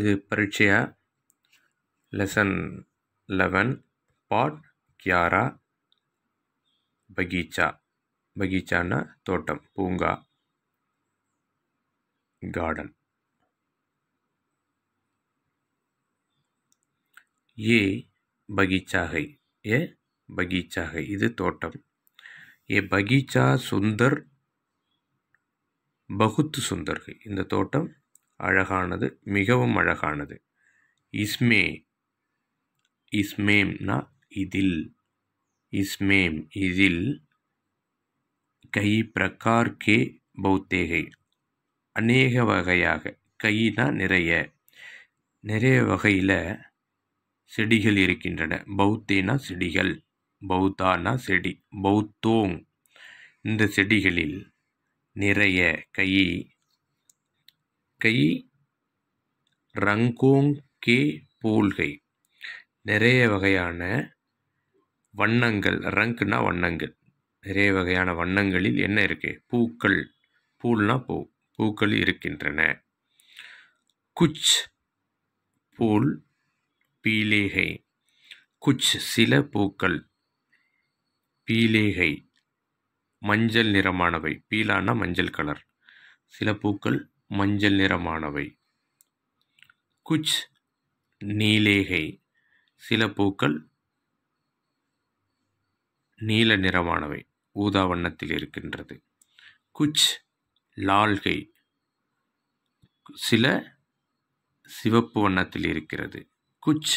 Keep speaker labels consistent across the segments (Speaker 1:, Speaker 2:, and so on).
Speaker 1: இது பரீட்சையா lesson eleven பாட் கியாரா பகீச்சா பகீச்சான்னா தோட்டம் பூங்கா கார்டன் ஏ பகீச்சாகை ஏ பகீச்சாகை இது தோட்டம் ஏ பகீச்சா சுந்தர் பகுத்து சுந்தர்கை இந்த தோட்டம் அழகானது மிகவும் அழகானது இஸ்மே இஸ்மேம்னா இதில் இஸ்மேம் இதில் கை பிரகார் கே பௌத்தேகை அநேக வகையாக கைனா நிறைய நிறைய வகையில் செடிகள் இருக்கின்றன பௌத்தேனா செடிகள் பௌத்தானா செடி பௌத்தோங் இந்த செடிகளில் நிறைய கை கை ரங்கோங் கே பூல்கை நிறைய வகையான வண்ணங்கள் ரங்க்னா வண்ணங்கள் நிறைய வகையான வண்ணங்களில் என்ன இருக்கு பூக்கள் பூல்னா பூ பூக்கள் இருக்கின்றன குச் பூல் பீலேகை குச் சில பூக்கள் பீலேகை மஞ்சள் நிறமானவை பீலானா மஞ்சள் கலர் சில பூக்கள் மஞ்சள் நிறமானவை குச் நீலேகை சில பூக்கள் நீல நிறமானவை ஊதா வண்ணத்தில் இருக்கின்றது குச் லால்கை சில சிவப்பு வண்ணத்தில் இருக்கிறது குச்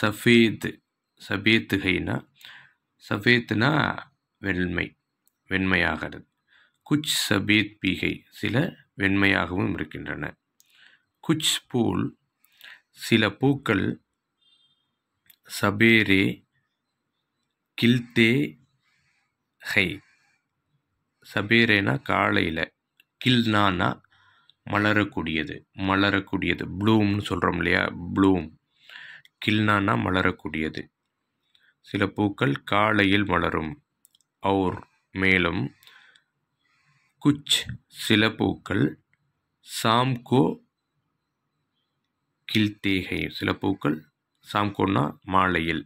Speaker 1: சஃபேது சபேத்துகைனா சஃபேத்துனா வெண்மை வெண்மையாகிறது குச் சபீத் பீகை சில வெண்மையாகவும் இருக்கின்றன குச் பூல் சில பூக்கள் சபேரே கில்தே ஹை சபேரேனா காலையில் கில்னானா மலரக்கூடியது மலரக்கூடியது ப்ளூம்னு சொல்கிறோம் இல்லையா ப்ளூம் கில்னானா மலரக்கூடியது சில பூக்கள் காலையில் மலரும் அவுர் மேலும் குச் சில பூக்கள் சாம்கோ கில்தேகை சில பூக்கள் சாம்கோன்னா மாலையில்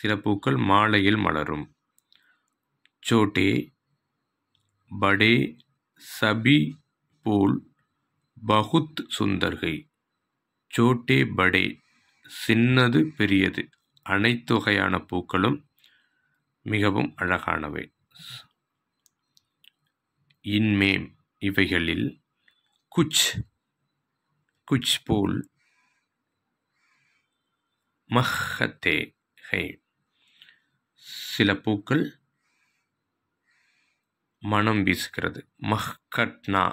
Speaker 1: சில பூக்கள் மாலையில் மலரும் சோட்டே படே சபி போல் பகுத் சுந்தர்கை சோட்டே படே சின்னது பெரியது அனைத்து வகையான பூக்களும் மிகவும் அழகானவை இன்மேம் இவைகளில் குச் குச் போல் மஹத்தே ஹை சில பூக்கள் மனம் வீசுகிறது மஹ்கட்னா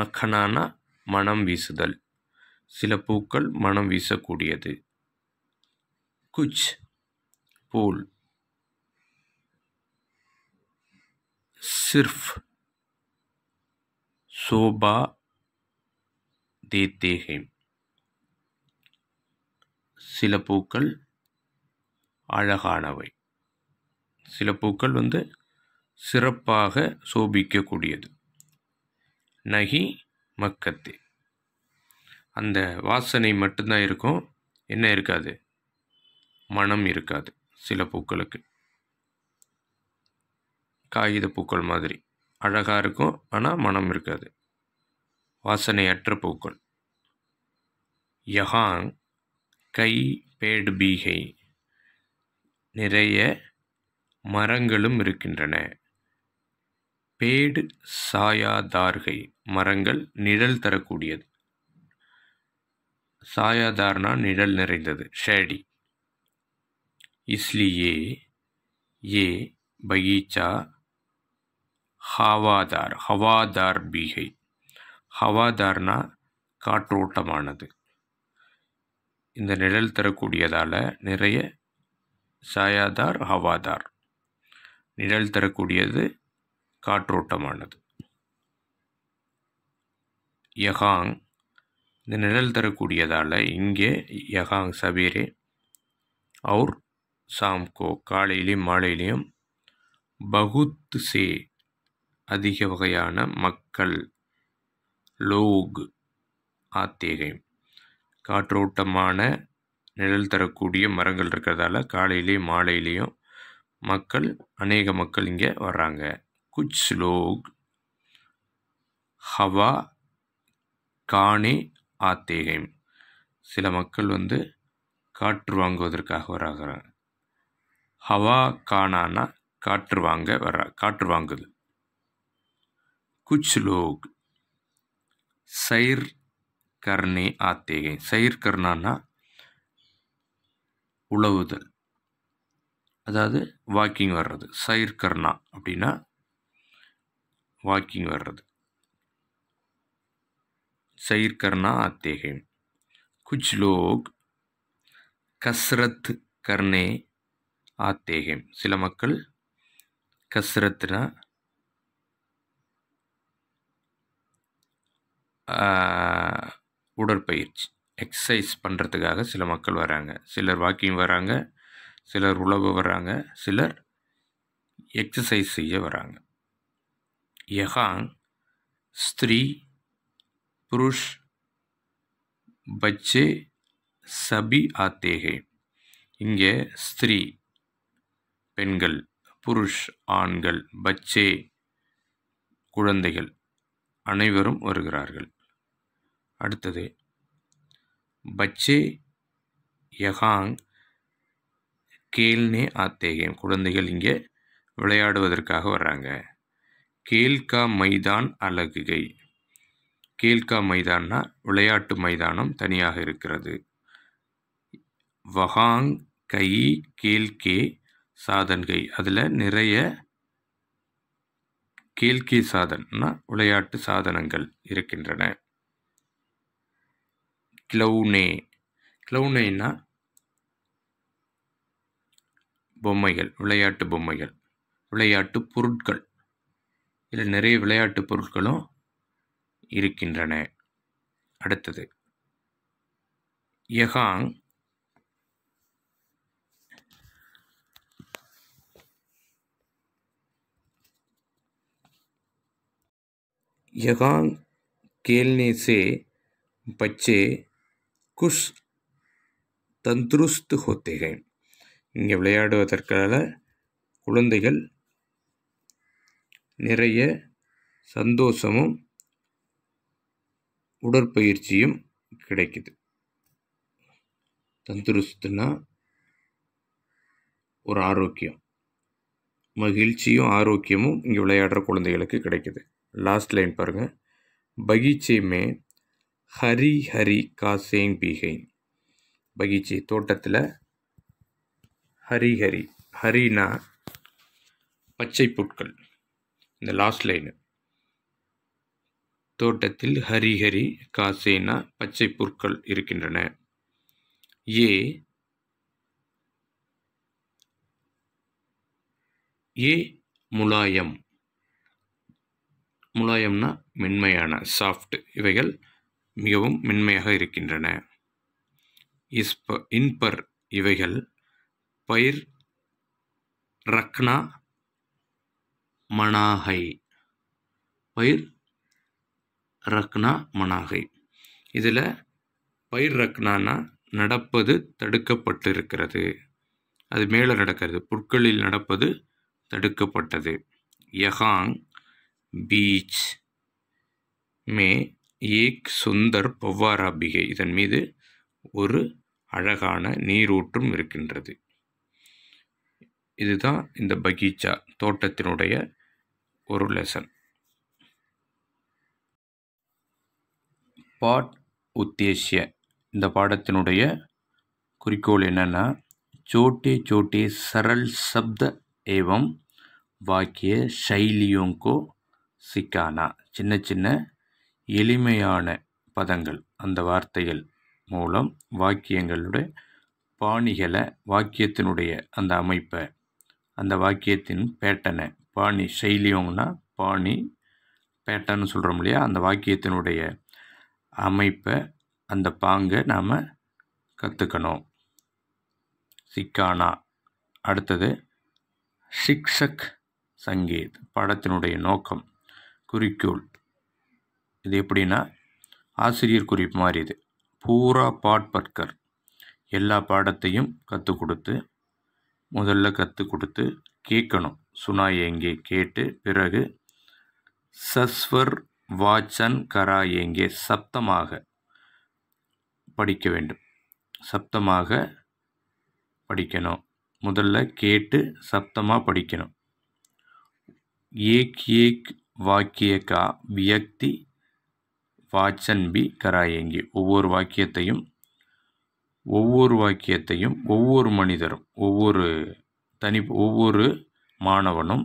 Speaker 1: மக்கனானா மனம் வீசுதல் சில பூக்கள் மனம் வீசக்கூடியது குச் போல் சிர்ஃப் சோபா देते சில பூக்கள் அழகானவை சில பூக்கள் வந்து சிறப்பாக சோபிக்கக்கூடியது நகி மக்கத்தே அந்த வாசனை மட்டும்தான் இருக்கும் என்ன இருக்காது மனம் இருக்காது சில பூக்களுக்கு காகித பூக்கள் மாதிரி அழகாக இருக்கும் ஆனால் மனம் இருக்காது வாசனையற்ற பூக்கள் யஹாங் கை பேடு பீகை நிறைய மரங்களும் இருக்கின்றன பேடு சாயாதார்கை மரங்கள் நிழல் தரக்கூடியது சாயாதார்னா நிழல் நிறைந்தது ஷேடி இஸ்லியே ஏ பகீச்சா ஹவாதார் ஹவாதார் பீகை ஹவாதார்னா காற்றோட்டமானது இந்த நிழல் தரக்கூடியதால் நிறைய சாயாதார் ஹவாதார் நிழல் தரக்கூடியது காற்றோட்டமானது யகாங் இந்த நிழல் தரக்கூடியதால் இங்கே யகாங் சபீரே அவுர் சாம்கோ காலையிலையும் மாலையிலையும் பகுத்து சே அதிக வகையான மக்கள் லோக் ஆத்தேகை காற்றோட்டமான நிழல் தரக்கூடிய மரங்கள் இருக்கிறதால காலையிலேயும் மாலையிலேயும் மக்கள் அநேக மக்கள் இங்கே வர்றாங்க குச் லோக் ஹவா காணே ஆத்தேகை சில மக்கள் வந்து காற்று வாங்குவதற்காக வராகிறாங்க ஹவா காணானா காற்று வாங்க வர்றா காற்று வாங்குது कुछ लोग सैर करने आते हैं सैर करனான்னா உலவுதல் அதாவது வாக்கிங் வர்றது சைர் அப்படின்னா வாக்கிங் வர்றது सैर करना आते हैं कुछ लोग कसरत करने आते हैं சில மக்கள் கஸ்ரத்னா உடற்பயிற்சி எக்ஸசைஸ் பண்ணுறதுக்காக சில மக்கள் வராங்க சிலர் வாக்கிங் வராங்க சிலர் உழவு வராங்க சிலர் எக்ஸசைஸ் செய்ய வராங்க யகாங் ஸ்திரீ புருஷ் பச்சே சபி ஆத்தேகே இங்கே ஸ்திரீ பெண்கள் புருஷ் ஆண்கள் பச்சே குழந்தைகள் அனைவரும் வருகிறார்கள் அடுத்தது பச்சே யகாங் கேல்னே ஆத்தேகம் குழந்தைகள் இங்கே விளையாடுவதற்காக வர்றாங்க கேல்கா மைதான் அழகுகை கேல்கா மைதான்னா விளையாட்டு மைதானம் தனியாக இருக்கிறது வஹாங் கை கேல்கே சாதன்கை அதில் நிறைய கேல்கே சாதன்னா விளையாட்டு சாதனங்கள் இருக்கின்றன கிளவுனே கிளவுனேன்னா பொம்மைகள் விளையாட்டு பொம்மைகள் விளையாட்டு பொருட்கள் இதில் நிறைய விளையாட்டு பொருட்களும் இருக்கின்றன அடுத்தது யகாங் யகாங் கேல்னேசே பச்சே குஷ் தந்துருஸ்து ஹோத்தேகை இங்கே விளையாடுவதற்காக குழந்தைகள் நிறைய சந்தோஷமும் உடற்பயிற்சியும் கிடைக்குது தந்துருஸ்துனா ஒரு ஆரோக்கியம் மகிழ்ச்சியும் ஆரோக்கியமும் இங்கே விளையாடுற குழந்தைகளுக்கு கிடைக்குது லாஸ்ட் லைன் பாருங்கள் பகிச்சையுமே ஹரி ஹரி காசேங் பீகைன் பகிச்சி தோட்டத்தில் ஹரி ஹரி ஹரினா பச்சை புட்கள் இந்த லாஸ்ட் லைனு தோட்டத்தில் ஹரிஹரி காசேனா பச்சை புற்கள் இருக்கின்றன ஏ ஏ முலாயம் முலாயம்னா மென்மையான சாஃப்ட் இவைகள் மிகவும் மென்மையாக இருக்கின்றன இஸ்ப இன்பர் இவைகள் பயிர் ரக்னா மனாகை பயிர் ரக்னா மனாகை இதில் பயிர் ரக்னானா நடப்பது தடுக்கப்பட்டிருக்கிறது அது மேலே நடக்கிறது புற்களில் நடப்பது தடுக்கப்பட்டது யஹாங் பீச் மே ஏக் சுந்தர் பவ்வாராபிகை இதன் மீது ஒரு அழகான நீரூற்றும் இருக்கின்றது இதுதான் இந்த பகீச்சா தோட்டத்தினுடைய ஒரு லெசன் பாட் உத்தேசிய இந்த பாடத்தினுடைய குறிக்கோள் என்னென்னா சோட்டே சோட்டே சரல் சப்த ஏவம் வாக்கிய சைலியோங்கோ சிக்கானா சின்ன சின்ன எளிமையான பதங்கள் அந்த வார்த்தைகள் மூலம் வாக்கியங்களுடைய பாணிகளை வாக்கியத்தினுடைய அந்த அமைப்பை அந்த வாக்கியத்தின் பேட்டனை பாணி செயலியோங்கன்னா பாணி பேட்டன் சொல்கிறோம் இல்லையா அந்த வாக்கியத்தினுடைய அமைப்பை அந்த பாங்கை நாம் கற்றுக்கணும் சிக்கானா அடுத்தது சிக்ஷக் சங்கீத் படத்தினுடைய நோக்கம் குறிக்கோள் இது எப்படின்னா ஆசிரியர் குறிப்பு மாதிரி இது பூரா பாட் பட்கர் எல்லா பாடத்தையும் கற்றுக் கொடுத்து முதல்ல கற்றுக் கொடுத்து கேட்கணும் சுனா எங்கே கேட்டு பிறகு சஸ்வர் வாச்சன் கரா எங்கே சப்தமாக படிக்க வேண்டும் சப்தமாக படிக்கணும் முதல்ல கேட்டு சப்தமாக படிக்கணும் ஏக் ஏக் வாக்கியக்கா வியக்தி வாட்சன் பி கராயங்கி ஒவ்வொரு வாக்கியத்தையும் ஒவ்வொரு வாக்கியத்தையும் ஒவ்வொரு மனிதரும் ஒவ்வொரு தனி ஒவ்வொரு மாணவனும்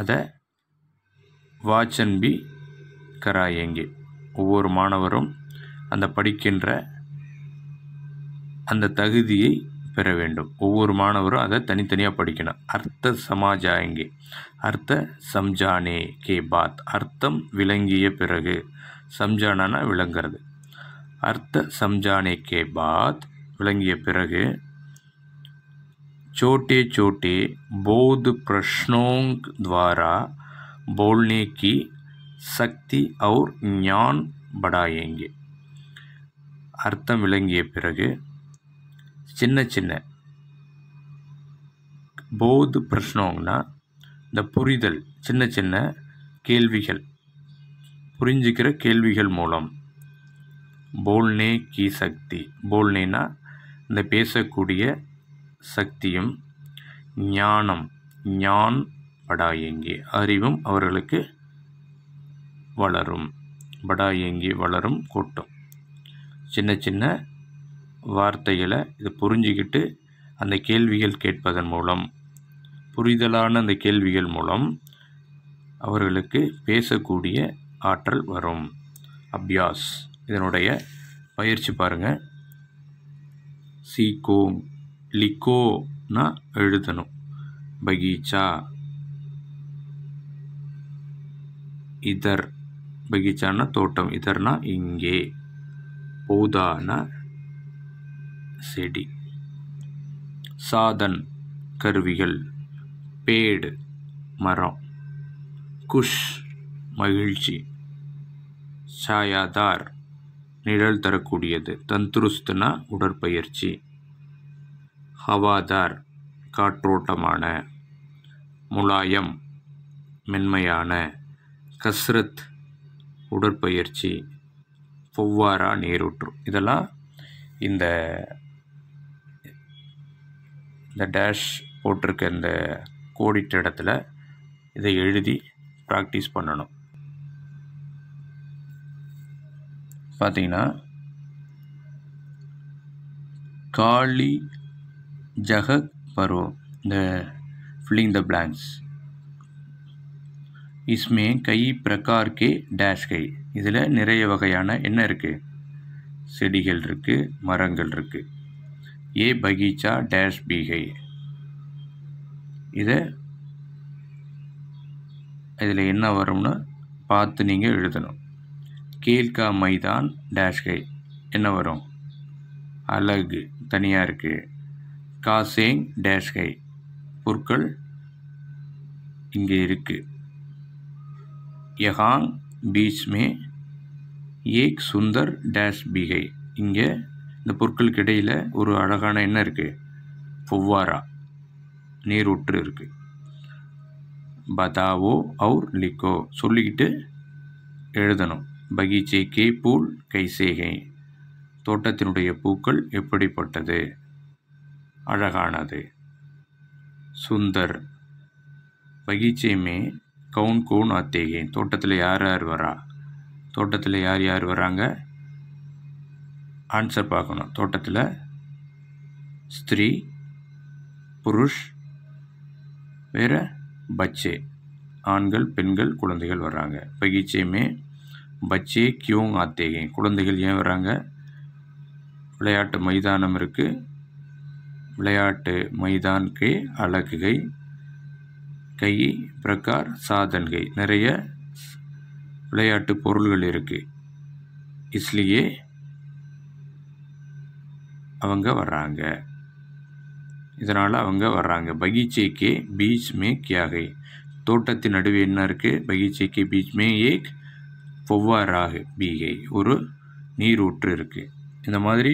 Speaker 1: அதை வாட்சன் பி கராயங்கி ஒவ்வொரு மாணவரும் அந்த படிக்கின்ற அந்த தகுதியை பெற வேண்டும் ஒவ்வொரு மாணவரும் அதை தனித்தனியாக படிக்கணும் அர்த்த சமாஜாயங்கே அர்த்த சம்ஜானே கே பாத் அர்த்தம் விளங்கிய பிறகு சம்ஜானானா விளங்குறது அர்த்த சம்ஜானே கே பாத் விளங்கிய பிறகு சோட்டே சோட்டே बोध பிரஷ்னோங் துவாரா போல்னேக்கி சக்தி அவுர் ஞான் படாயேங்கே அர்த்தம் விளங்கிய பிறகு சின்ன சின்ன போது பிரச்சனைனா இந்த புரிதல் சின்ன சின்ன கேள்விகள் புரிஞ்சுக்கிற கேள்விகள் மூலம் போல்னே கி சக்தி போல்னேனா இந்த பேசக்கூடிய சக்தியும் ஞானம் ஞான் படாயங்கி அறிவும் அவர்களுக்கு வளரும் படாயங்கி வளரும் கூட்டம் சின்ன சின்ன வார்த்தைகளை இதை புரிஞ்சிக்கிட்டு அந்த கேள்விகள் கேட்பதன் மூலம் புரிதலான அந்த கேள்விகள் மூலம் அவர்களுக்கு பேசக்கூடிய ஆற்றல் வரும் அபியாஸ் இதனுடைய பயிற்சி பாருங்கள் சீகோ லிகோனா எழுதணும் பகீச்சா இதர் பகீச்சான்னா தோட்டம் இதர்னா இங்கே போதானா செடி சாதன் கருவிகள் பேடு மரம் குஷ் மகிழ்ச்சி சாயாதார் நிழல் தரக்கூடியது தந்துருஸ்துனா உடற்பயிற்சி ஹவாதார் காற்றோட்டமான முலாயம் மென்மையான கஸ்ரத் உடற்பயிற்சி பொவ்வாரா நீரூற்று இதெல்லாம் இந்த இந்த டேஷ் போட்டிருக்க இந்த கோடிட்ட இடத்துல இதை எழுதி ப்ராக்டிஸ் பண்ணணும் பார்த்தீங்கன்னா காளி ஜக பருவம் இந்த ஃபில்லிங் த பிளாங்க்ஸ் இஸ்மே கை பிரகார்கே டேஷ் கை இதில் நிறைய வகையான என்ன இருக்குது செடிகள் இருக்குது மரங்கள் இருக்குது ஏ பகீச்சா டேஷ் பீகை இதை இதில் என்ன வரும்னு பார்த்து நீங்கள் எழுதணும் கீழ்கா மைதான் டேஷ்கை என்ன வரும் அழகு தனியாக இருக்குது காசேங் டேஷ்கை பொருட்கள் இங்கே இருக்குது யஹாங் பீச் மே ஏக் சுந்தர் டேஷ் பீகை இங்கே இந்த பொருட்களுக்கு இடையில் ஒரு அழகான என்ன இருக்குது ஃபுவாரா ஒற்று இருக்குது பதாவோ அவுர் லிக்கோ சொல்லிக்கிட்டு எழுதணும் பகிச்சை கே பூல் கைசேகை தோட்டத்தினுடைய பூக்கள் எப்படிப்பட்டது அழகானது சுந்தர் பகிச்சையுமே கவுன் கவுன் அத்தேகை தோட்டத்தில் யார் யார் வரா தோட்டத்தில் யார் யார் வராங்க ஆன்சர் பார்க்கணும் தோட்டத்தில் ஸ்திரீ புருஷ் வேறு பச்சே ஆண்கள் பெண்கள் குழந்தைகள் வர்றாங்க பகீச்சேமே பச்சே கியூங் ஆத்தேகே குழந்தைகள் ஏன் வராங்க விளையாட்டு மைதானம் இருக்குது விளையாட்டு மைதான் அழகுகை கை பிரகார் சாதன்கை நிறைய விளையாட்டு பொருள்கள் இருக்குது இஸ்லியே அவங்க வர்றாங்க இதனால் அவங்க வர்றாங்க பகிச்சைக்கே பீச் மேக் கியாகை தோட்டத்தின் நடுவே என்ன இருக்குது பகீச்சேக்கே பீச் மே ஏக் பொவ்வாறாக பீகை ஒரு நீரூற்று இருக்குது இந்த மாதிரி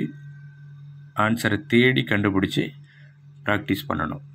Speaker 1: ஆன்சரை தேடி கண்டுபிடிச்சி ப்ராக்டிஸ் பண்ணணும்